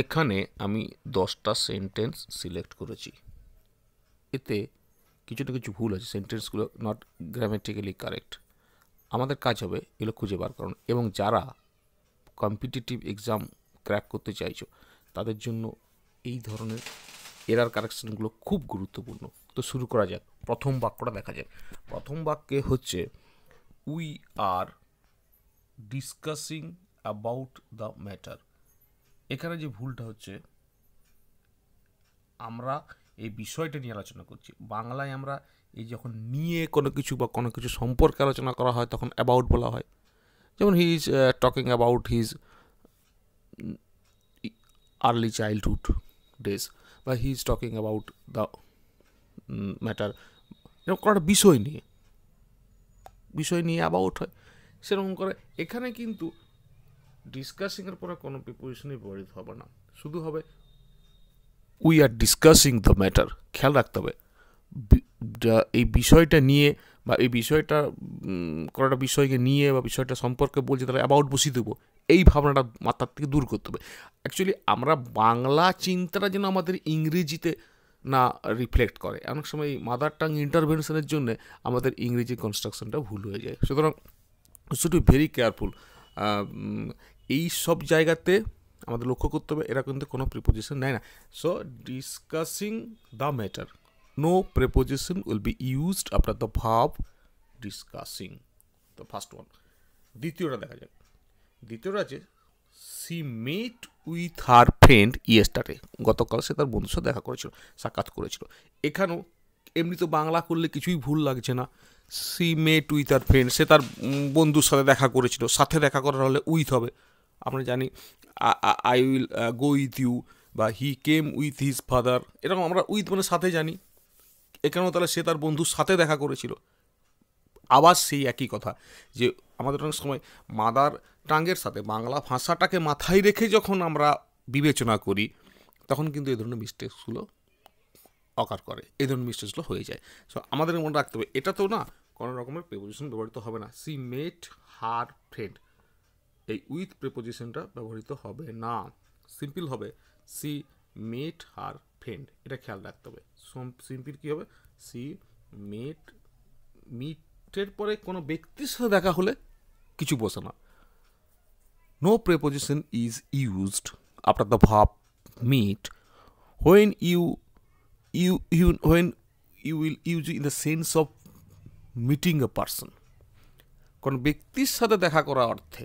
এখানে আমি দশটা সেন্টেন্স সিলেক্ট করেছি এতে কিছু না কিছু ভুল আছে সেন্টেন্সগুলো নট গ্রামেটিক্যালি কারেক্ট আমাদের কাজ হবে এগুলো খুঁজে বার করুন এবং যারা কম্পিটিটিভ এক্সাম ক্র্যাক করতে চাইছো তাদের জন্য এই ধরনের এরার কারেকশানগুলো খুব গুরুত্বপূর্ণ তো শুরু করা যাক প্রথম বাক্যটা দেখা যাক প্রথম বাক্যে হচ্ছে we are discussing about the matter এখানে যে ভুলটা হচ্ছে আমরা এই বিষয়টা নিয়ে আলোচনা করছি বাংলায় আমরা এই যখন নিয়ে কোনো কিছু বা কোনো কিছু সম্পর্কে আলোচনা করা হয় তখন অ্যাবাউট বলা হয় যেমন he is talking about his early childhood days বা he is talking about the matter এরকম কোনো একটা বিষয় নিয়ে বিষয় নিয়ে অ্যাবাউট হয় সেরকম করে এখানে কিন্তু ডিসকাসিংয়ের পরে কোনো প্রিপোজিশনই ব্যবহৃত হবে না শুধু হবে we are discussing the matter খেয়াল রাখতে হবে এই বিষয়টা নিয়ে বা এই বিষয়টা কোনো একটা বিষয়কে নিয়ে বা বিষয়টা সম্পর্কে বলছে তাহলে অ্যাবাউট বসিয়ে দেবো এই ভাবনাটা মাথার থেকে দূর করতে হবে অ্যাকচুয়ালি আমরা বাংলা চিন্তাটা যেন আমাদের ইংরেজিতে না রিফ্লেক্ট করে অনেক সময় মাদার টাং ইন্টারভেনশনের জন্য আমাদের ইংরেজি কনস্ট্রাকশনটা ভুল হয়ে যায় সুতরাং শুধু ভেরি কেয়ারফুল এই সব জায়গাতে আমাদের লক্ষ্য করতে হবে এরা কিন্তু কোনো প্রিপোজিশন নেয় না so discussing the matter no preposition will be used after the verb discussing the first one দ্বিতীয়টা দেখা যাক দ্বিতীয়টা আছে she met with her friend yesterday গতকাল সে তার বন্ধুর সাথে দেখা করেছিল সাক্ষাৎ করেছিল এখানেও এমনি তো বাংলা করলে কিছুই ভুল লাগছে না she met with her friend সে তার বন্ধুর সাথে দেখা করেছিল সাথে দেখা করার হলে উইথ হবে আমরা জানি I will go with you বা he came with his father এরকম আমরা উইথ মানে সাথে জানি এখানেও তাহলে সে তার বন্ধুর সাথে দেখা করেছিল আবার সেই একই কথা যে আমাদের অনেক সময় মাদার টাঙ্গের সাথে বাংলা ভাষাটাকে মাথায় রেখে যখন আমরা বিবেচনা করি তখন কিন্তু এই ধরনের মিস্টেকসগুলো অকার করে এই ধরনের মিস্টেজগুলো হয়ে যায় সো আমাদের মনে রাখতে হবে এটা তো না কোনো রকমের প্রিপোজিশন ব্যবহৃত হবে না সি মেট হার ফ্রেন্ড এই উইথ প্রিপোজিশনটা ব্যবহৃত হবে না সিম্পল হবে সি মেট হার ফ্রেন্ড এটা খেয়াল রাখতে হবে সিম্পল কী হবে সি মেট মিটের পরে কোনো ব্যক্তির সাথে দেখা হলে কিছু বসে না no preposition is used after the verb meet when you you you when you will use in the sense of meeting a person কোন ব্যক্তির সাথে দেখা করা অর্থে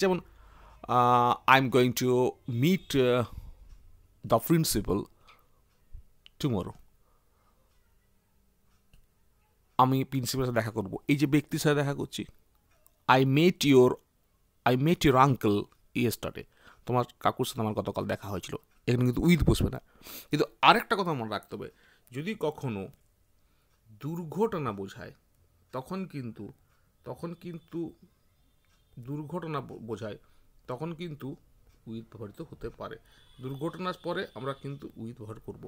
যেমন I am going to meet the principal tomorrow আমি প্রিন্সিপালের সাথে দেখা করব এই যে ব্যক্তির সাথে দেখা করছি I met your I met your uncle ইয়ে ইয়েস্টারে তোমার কাকুর সাথে আমার গতকাল দেখা হয়েছিল এখানে কিন্তু উইথ বসবে না কিন্তু আরেকটা কথা মনে রাখতে হবে যদি কখনো দুর্ঘটনা বোঝায় তখন কিন্তু তখন কিন্তু দুর্ঘটনা বোঝায় তখন কিন্তু উইথ ব্যবহৃত হতে পারে দুর্ঘটনার পরে আমরা কিন্তু উইথ ব্যবহার করব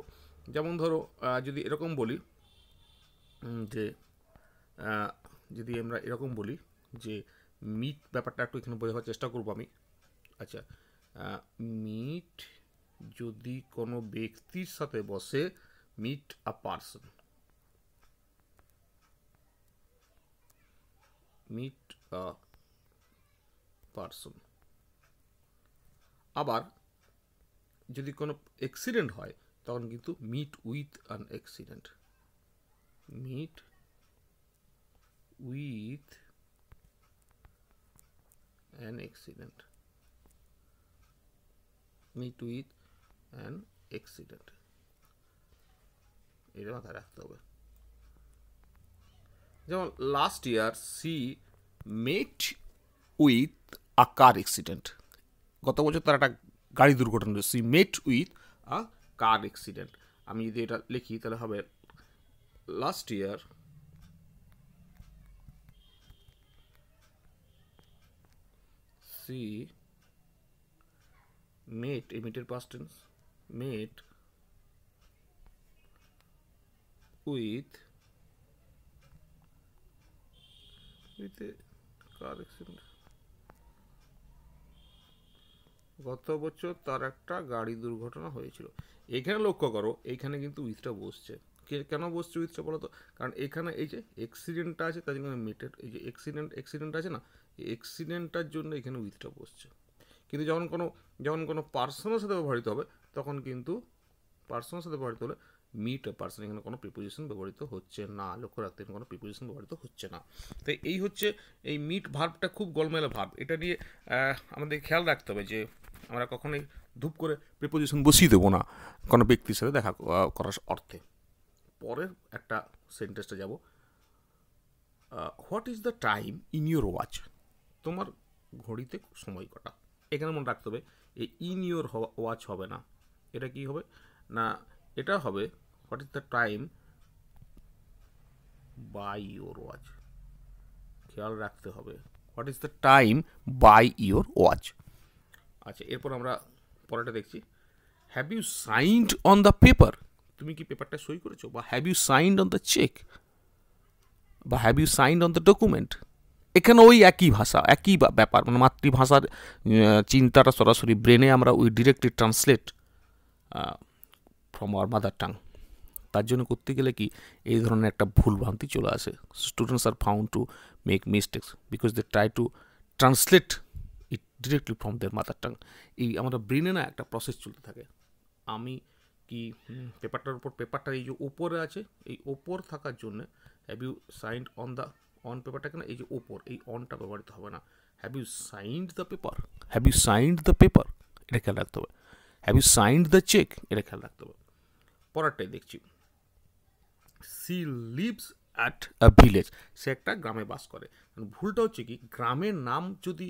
যেমন ধরো যদি এরকম বলি যে যদি আমরা এরকম বলি যে মিট ব্যাপারটা একটু এখানে বোঝাবার চেষ্টা করব আমি আচ্ছা মিট যদি কোনো ব্যক্তির সাথে বসে meet a person meet a person আবার যদি কোনো অ্যাক্সিডেন্ট হয় তখন কিন্তু meet with an accident meet with an accident meet with an accident এটা মাথায় রাখতে হবে যেমন last year she met with a car accident গত বছর তার একটা গাড়ি দুর্ঘটনা she met with a car accident আমি যদি এটা লিখি তাহলে হবে লাস্ট ইয়ার সি মেট এমিটের past tense meet with with a car গত বছর তার একটা গাড়ি দুর্ঘটনা হয়েছিল এখানে লক্ষ্য করো এখানে কিন্তু উইথটা বসছে কেন বসছে উইথটা বলো তো কারণ এখানে এই যে অ্যাক্সিডেন্টটা আছে তার জন্য মেটের এই যে অ্যাক্সিডেন্ট অ্যাক্সিডেন্ট আছে না এই অ্যাক্সিডেন্টটার জন্য এখানে উইথটা বসছে কিন্তু যখন কোনো যখন কোনো পার্সনের সাথে ব্যবহৃত হবে তখন কিন্তু পার্সনের সাথে ব্যবহৃত হলে মিট পার্সন এখানে কোনো প্রিপোজিশন ব্যবহৃত হচ্ছে না লক্ষ্য রাখতে কোনো প্রিপোজিশন ব্যবহৃত হচ্ছে না তাই এই হচ্ছে এই মিট ভার্বটা খুব গলমেলা ভাব এটা নিয়ে আমাদের খেয়াল রাখতে হবে যে আমরা কখনোই ধূপ করে প্রিপোজিশন বসিয়ে দেবো না কোনো ব্যক্তির সাথে দেখা করার অর্থে পরের একটা সেন্টেন্সটা যাব what is the time in your watch তোমার ঘড়িতে সময় কটা এখানে মনে রাখতে হবে এই ইন ইউর ওয়াচ হবে না এটা কি হবে না এটা হবে what is the time by your watch খেয়াল রাখতে হবে what is the time by your watch আচ্ছা এরপর আমরা পরেটা দেখছি have you signed on the paper তুমি কি পেপারটা সই করেছো বা have you signed on the cheque বা have you signed on the document এখানে ওই একই ভাষা একই ব্যাপার মানে মাতৃভাষার চিন্তাটা সরাসরি ব্রেনে আমরা ওই directly translate from our mother tongue তার জন্য করতে গেলে কি এই ধরনের একটা ভুল ভ্রান্তি চলে আসে students are found to make mistakes because they try to translate it directly from their mother tongue এই আমাদের ব্রেনে না একটা প্রসেস চলতে থাকে আমি কি পেপারটার উপর পেপারটা এই যে ওপরে আছে এই ওপর থাকার জন্য have you signed on the on পেপারটাকে না এই যে ওপর এই অনটা ব্যবহৃত হবে না have you signed the paper have you signed the paper এটা খেয়াল রাখতে হবে have you signed the cheque এটা খেয়াল রাখতে হবে পরেরটাই দেখছি she lives at a village সে একটা গ্রামে বাস করে ভুলটা হচ্ছে কি গ্রামের নাম যদি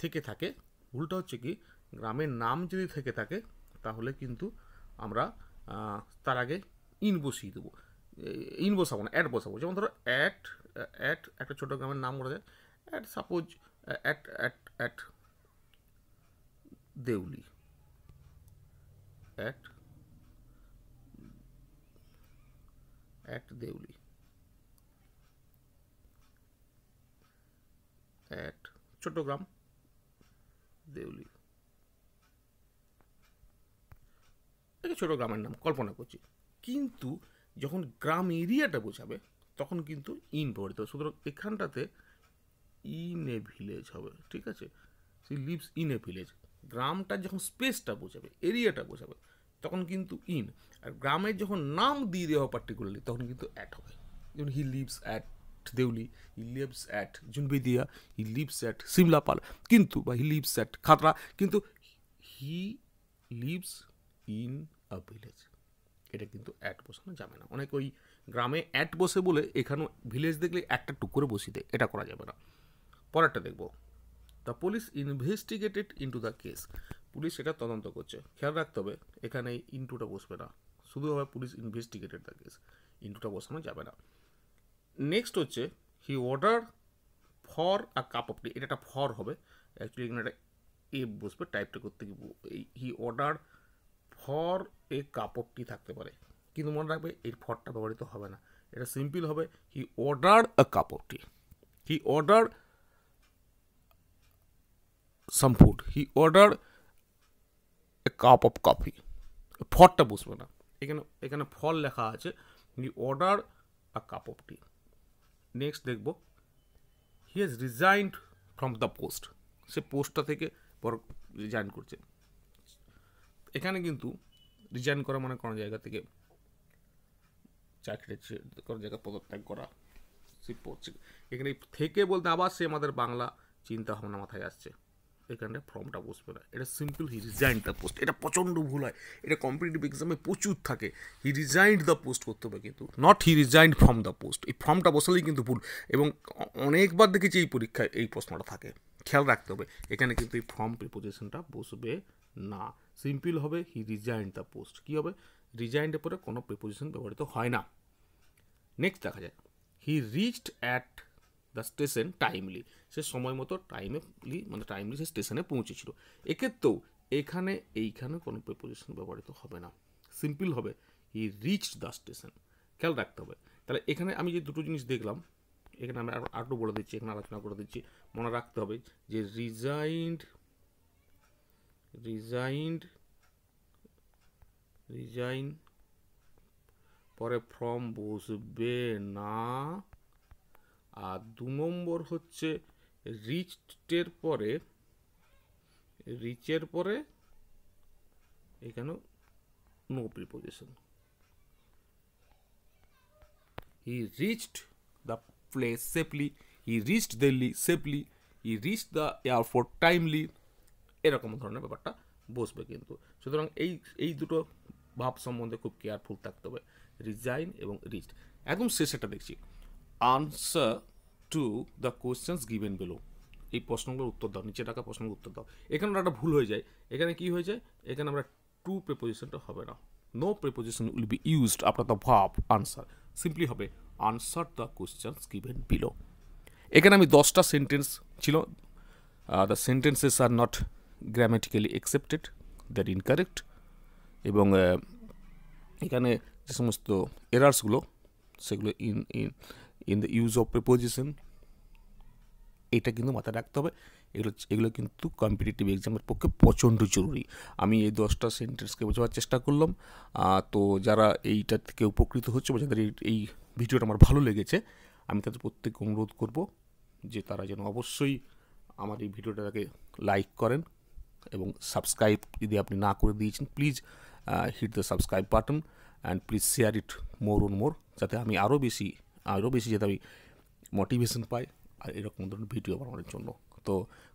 থেকে থাকে ভুলটা হচ্ছে কি গ্রামের নাম যদি থেকে থাকে তাহলে কিন্তু আমরা তার আগে ইন বসিয়ে দেবো ইন বসাবো না অ্যাট বসাবো যেমন ধরো অ্যাট অ্যাট একটা ছোটো গ্রামের নাম বলা যায় at suppose at at at Deuli at at Deuli at Chittagong Deuli একটা ছোটো গ্রামের নাম কল্পনা করছি কিন্তু যখন গ্রাম এরিয়াটা বোঝাবে তখন কিন্তু ইন পড়তে হবে সুতরাং এখানটাতে ইন এ ভিলেজ হবে ঠিক আছে she lives in a village গ্রামটা যখন স্পেসটা বোঝাবে এরিয়াটা বোঝাবে তখন কিন্তু ইন আর গ্রামের যখন নাম দিয়ে দেওয়া পার্টিকুলারলি তখন কিন্তু অ্যাট হবে যেমন he lives at Deuli he lives at Junbedia he lives at Simlapal কিন্তু বা হি লিভস অ্যাট খাতরা কিন্তু he lives in a village এটা কিন্তু অ্যাট বসানো যাবে না অনেক ওই গ্রামে অ্যাট বসে বলে এখানেও ভিলেজ দেখলে একটা টুক করে বসিয়ে দেয় এটা করা যাবে না পরেরটা দেখব the police investigated into the case police এটা তদন্ত করছে খেয়াল রাখতে হবে এখানে ইন্টুটা বসবে না শুধু হবে পুলিশ ইনভেস্টিগেটেড দ্য কেস ইন্টুটা বসানো যাবে না নেক্সট হচ্ছে he order for a cup of tea এটা একটা ফর হবে অ্যাকচুয়ালি এখানে একটা এ বসবে টাইপটা করতে এই he order for a cup of tea থাকতে পারে কিন্তু মনে রাখবে এই ফরটা ব্যবহৃত হবে না এটা সিম্পল হবে he order a cup of tea he order some food he order a cup of coffee ফরটা বসবে না এখানে এখানে ফল লেখা আছে you order a cup of tea next দেখব he has resigned from the post সে পোস্টটা থেকে বড় রিজাইন করছে এখানে কিন্তু রিজাইন করা মানে কোনো জায়গা থেকে চাকরি কোনো জায়গা পদত্যাগ করা সে পড়ছে এখানে থেকে বলতে আবার সে আমাদের বাংলা চিন্তা ভাবনা মাথায় আসছে এখানে ফর্মটা বসবে না এটা simple he resigned the post এটা প্রচণ্ড ভুল হয় এটা কম্পিটিটিভ এক্সামে প্রচুর থাকে হি রিজাইন্ড দ্য পোস্ট করতে হবে কিন্তু not he resigned from the post এই ফর্মটা বসালেই কিন্তু ভুল এবং অনেকবার দেখেছি এই পরীক্ষায় এই প্রশ্নটা থাকে খেয়াল রাখতে হবে এখানে কিন্তু এই ফর্ম প্রিপোজিশনটা বসবে না সিম্পল হবে হি রিজাইন্ড দ্য পোস্ট কী হবে রিজাইন্ডের পরে কোনো প্রিপোজিশন ব্যবহৃত হয় না নেক্সট দেখা যায় he reached at the station timely সে সময় মতো টাইমেলি মানে টাইমলি সে স্টেশনে পৌঁছেছিল এক্ষেত্রেও এখানে এইখানে কোনো প্রিপোজিশন ব্যবহৃত হবে না সিম্পল হবে হি রিচ দ্য স্টেশন খেয়াল রাখতে হবে তাহলে এখানে আমি যে দুটো জিনিস দেখলাম এখানে আমি আরও বলে দিচ্ছি এখানে আলোচনা করে দিচ্ছি মনে রাখতে হবে যে রিজাইন্ড রিজাইন্ড রিজাইন পরে ফ্রম বসবে না আর দু নম্বর হচ্ছে রিচের পরে রিচের পরে এখানেও no preposition he reached the place safely he reached Delhi safely he reach the airport timely এরকম ধরনের ব্যাপারটা বসবে কিন্তু সুতরাং এই এই দুটো ভাব সম্বন্ধে খুব কেয়ারফুল থাকতে হবে রিজাইন এবং রিচড একদম শেষেটা দেখছি answer to the questions given below এই প্রশ্নগুলোর উত্তর দাও নিচে টাকা প্রশ্নগুলোর উত্তর দাও এখানে একটা ভুল হয়ে যায় এখানে কি হয়ে যায় এখানে আমরা টু প্রিপোজিশনটা হবে না no preposition will be used after the ভাব আনসার সিম্পলি হবে answer the questions given below এখানে আমি দশটা সেন্টেন্স ছিল the sentences are not grammatically accepted that incorrect এবং এখানে যে সমস্ত এরার্সগুলো সেগুলো in in in the use of preposition এটা কিন্তু মাথায় রাখতে হবে এগুলো এগুলো কিন্তু কম্পিটিটিভ এক্সামের পক্ষে প্রচণ্ড জরুরি আমি এই দশটা সেন্টেন্সকে বোঝাবার চেষ্টা করলাম তো যারা এইটা থেকে উপকৃত হচ্ছে বা যাদের এই ভিডিওটা আমার ভালো লেগেছে আমি তাদের প্রত্যেক অনুরোধ করব যে তারা যেন অবশ্যই আমার এই ভিডিওটাকে লাইক করেন এবং সাবস্ক্রাইব যদি আপনি না করে দিয়েছেন please hit the subscribe button and please share it more on more যাতে আমি আরও বেশি আরও বেশি যাতে আমি মোটিভেশন পাই আর এরকম ধরনের ভিডিও বানানোর জন্য তো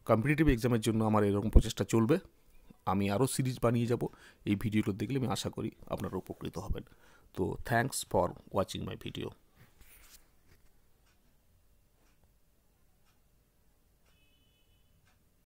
কম্পিটিটিভ এক্সামের জন্য আমার এরকম প্রচেষ্টা চলবে আমি আরও সিরিজ বানিয়ে যাব এই ভিডিওগুলো দেখলে আমি আশা করি আপনারা উপকৃত হবেন তো thanks for watching my video